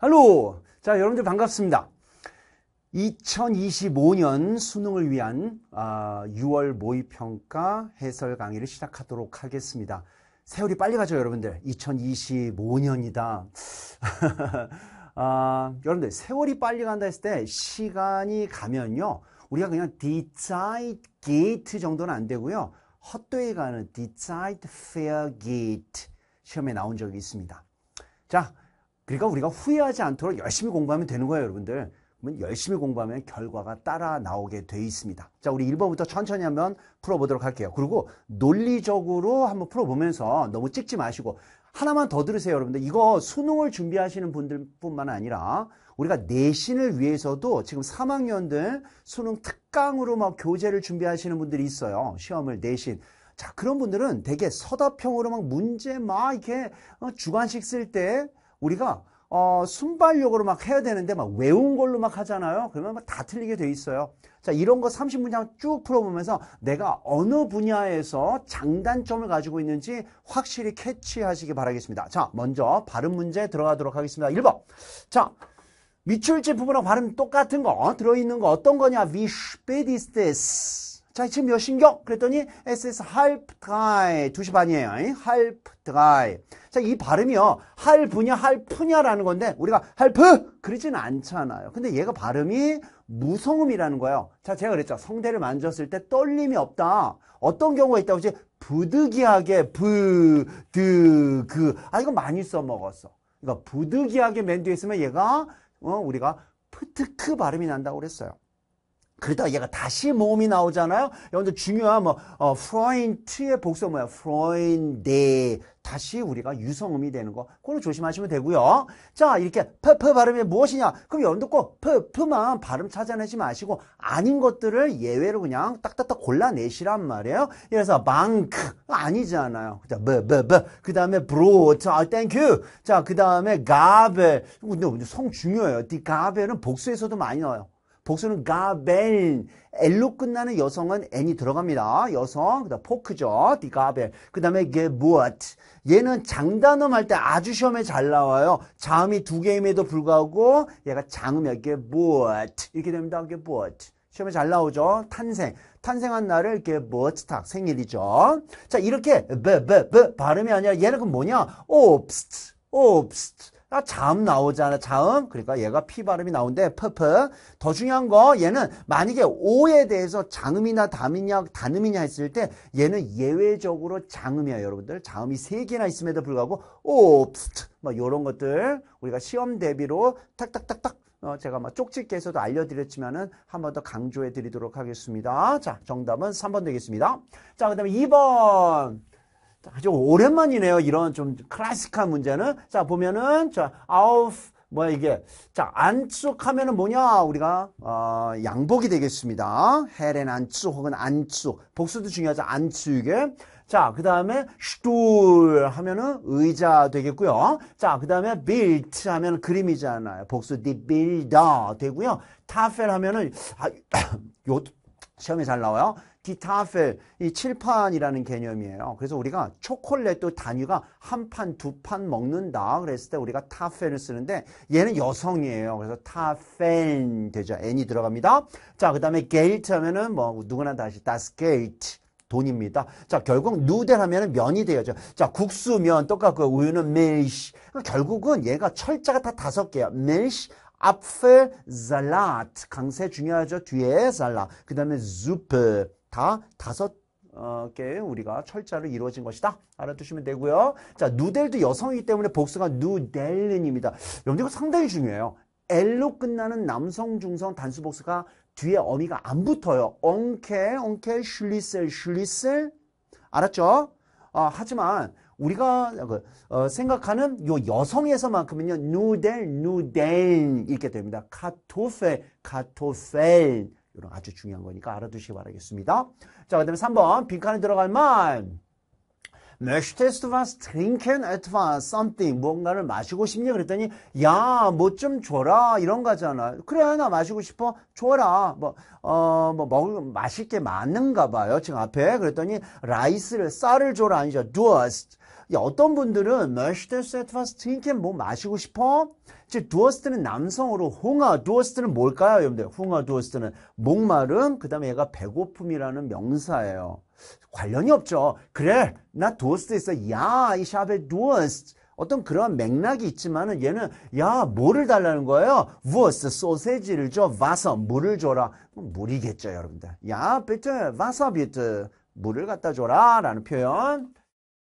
할로! 자, 여러분들 반갑습니다. 2025년 수능을 위한 6월 아, 모의평가 해설 강의를 시작하도록 하겠습니다. 세월이 빨리 가죠, 여러분들. 2025년이다. 아, 여러분들, 세월이 빨리 간다 했을 때 시간이 가면요. 우리가 그냥 decide gate 정도는 안 되고요. 헛되이 가는 decide fair gate 시험에 나온 적이 있습니다. 자, 그러니까 우리가 후회하지 않도록 열심히 공부하면 되는 거예요, 여러분들. 그러면 열심히 공부하면 결과가 따라 나오게 돼 있습니다. 자, 우리 1번부터 천천히 한번 풀어보도록 할게요. 그리고 논리적으로 한번 풀어보면서 너무 찍지 마시고 하나만 더 들으세요, 여러분들. 이거 수능을 준비하시는 분들뿐만 아니라 우리가 내신을 위해서도 지금 3학년들 수능 특강으로 막 교재를 준비하시는 분들이 있어요. 시험을 내신. 자, 그런 분들은 되게 서답형으로 막 문제 막 이렇게 어, 주관식 쓸때 우리가 어, 순발력으로 막 해야 되는데 막 외운 걸로 막 하잖아요. 그러면 막 다 틀리게 돼 있어요. 자, 이런 거 30문장 쭉 풀어보면서 내가 어느 분야에서 장단점을 가지고 있는지 확실히 캐치하시기 바라겠습니다. 자, 먼저 발음 문제 들어가도록 하겠습니다. 1번. 자, 밑줄 제 부분하고 발음 똑같은 거 어? 들어있는 거 어떤 거냐? Wie spät ist es? 자, 지금 몇 신경? 그랬더니 SS half d r e 2시 반이에요. half d r e 자, 이 발음이요. 할부냐, 할푸냐라는 건데 우리가 할프 그러진 않잖아요. 근데 얘가 발음이 무성음이라는 거예요. 자, 제가 그랬죠. 성대를 만졌을 때 떨림이 없다. 어떤 경우가 있다고 하지? 부득이하게 부, 득 그. 아, 이거 많이 써먹었어. 그러니까 부득이하게 맨 뒤에 있으면 얘가 어, 우리가 프트크 발음이 난다고 그랬어요. 그러다가 얘가 다시 모음이 나오잖아요. 여러분들 중요한 뭐 어, 프로인트의 복수 뭐야? 프로인데 다시 우리가 유성음이 되는 거 그걸 조심하시면 되고요. 자 이렇게 퍼퍼 발음이 무엇이냐? 그럼 여러분들 꼭 퍼퍼만 발음 찾아내지 마시고 아닌 것들을 예외로 그냥 딱딱딱 골라내시란 말이에요. 그래서 망크 아니잖아요. 그 다음에 브로 트아 땡큐 자그 다음에 가벨 근데 성 중요해요. 디 가벨은 복수에서도 많이 나와요. 복수는 가벨. 엘로 끝나는 여성은 n이 들어갑니다. 여성, 그다음 포크죠. 디가벨. 그다음에 게부엇. 얘는 장단음 할 때 아주 시험에 잘 나와요. 자음이 두 개임에도 불구하고 얘가 장음이야. 게부엇. 이렇게 됩니다. 게부엇. 시험에 잘 나오죠. 탄생. 탄생한 날을 이렇게 머엇탁 생일이죠. 자, 이렇게 베베베 발음이 아니라 얘는 그 뭐냐? 옵스트. 옵스트. 아, 자음 나오잖아. 자음. 그러니까 얘가 피 발음이 나오는데 퍼프. 더 중요한 거 얘는 만약에 오에 대해서 장음이나 담이냐 단음이냐 했을 때 얘는 예외적으로 장음이야, 여러분들. 자음이 세 개나 있음에도 불구하고 옵스트 뭐 요런 것들 우리가 시험 대비로 탁탁탁탁 어, 제가 막 쪽집게에서도 알려드렸지만은 한 번 더 강조해 드리도록 하겠습니다. 자, 정답은 3번 되겠습니다. 자, 그 다음에 2번. 아주 오랜만이네요. 이런 좀 클래식한 문제는. 자, 보면은, 자, 아우, 뭐야 이게. 자, 안쪽 하면은 뭐냐? 우리가, 어, 양복이 되겠습니다. 헤렌 안쪽 혹은 안쪽. 복수도 중요하죠. 안쪽에. 자, 그 다음에 슈툴 하면은 의자 되겠고요. 자, 그 다음에 빌트 하면 그림이잖아요. 복수 디 빌더 되고요. 타펠 하면은 아, 요 시험에 잘 나와요. 디타펠, 이 칠판이라는 개념이에요. 그래서 우리가 초콜릿도 단위가 한 판, 두 판 먹는다. 그랬을 때 우리가 타펠을 쓰는데 얘는 여성이에요. 그래서 타펠 되죠. n이 들어갑니다. 자, 그 다음에 게이트 하면은 뭐 누구나 다시 다스 게이트. 돈입니다. 자, 결국 누델 하면은 면이 되어죠. 자, 국수면 똑같고 우유는 밀시. 그러니까 결국은 얘가 철자가 다 다섯 개야. 밀시 앞에 잘라트 강세 중요하죠. 뒤에 살라그 다음에 수프 다 다섯 어, 게 우리가 철자로 이루어진 것이다. 알아두시면 되고요. 자, 누델도 여성이기 때문에 복수가 누델린입니다 여러분 이거 상당히 중요해요. 엘로 끝나는 남성 중성 단수 복수가 뒤에 어미가 안 붙어요. 엉케, 엉케, 슐리셀, 슐리셀. 알았죠? 어, 하지만 우리가 그, 어, 생각하는 요 여성에서만큼은요, 누델, 누델 이렇게 됩니다. 카토페, 카토펠 이런 아주 중요한 거니까 알아두시기 바라겠습니다. 자, 그 다음에 3번 빈칸에 들어갈 말 Möchtest du was trinken etwas o m e t h i n g 무언가를 마시고 싶냐 그랬더니 야 뭐 좀 줘라 이런 거잖아 그래 나 마시고 싶어 줘라 뭐 어뭐 어, 뭐 먹을 맛있게 많은가 봐요 지금 앞에 그랬더니 라이스를 쌀을 줘라 아니죠 d u s 어떤 분들은 möchtest etwas trinken 뭐 마시고 싶어? 즉두어스트는 남성으로 홍아 두어스트는 뭘까요? 여러분들 hunger, 는 목마름, 그 다음에 얘가 배고픔이라는 명사예요. 관련이 없죠. 그래, 나 두어스트 t 있어. 야, 이 샵에 두어스트 어떤 그러한 맥락이 있지만은 얘는 야 뭐를 달라는 거예요? 워스 소세지를 줘 와서 물을 줘라 물이겠죠 여러분들 야 비트 와서 비트 물을 갖다 줘라라는 표현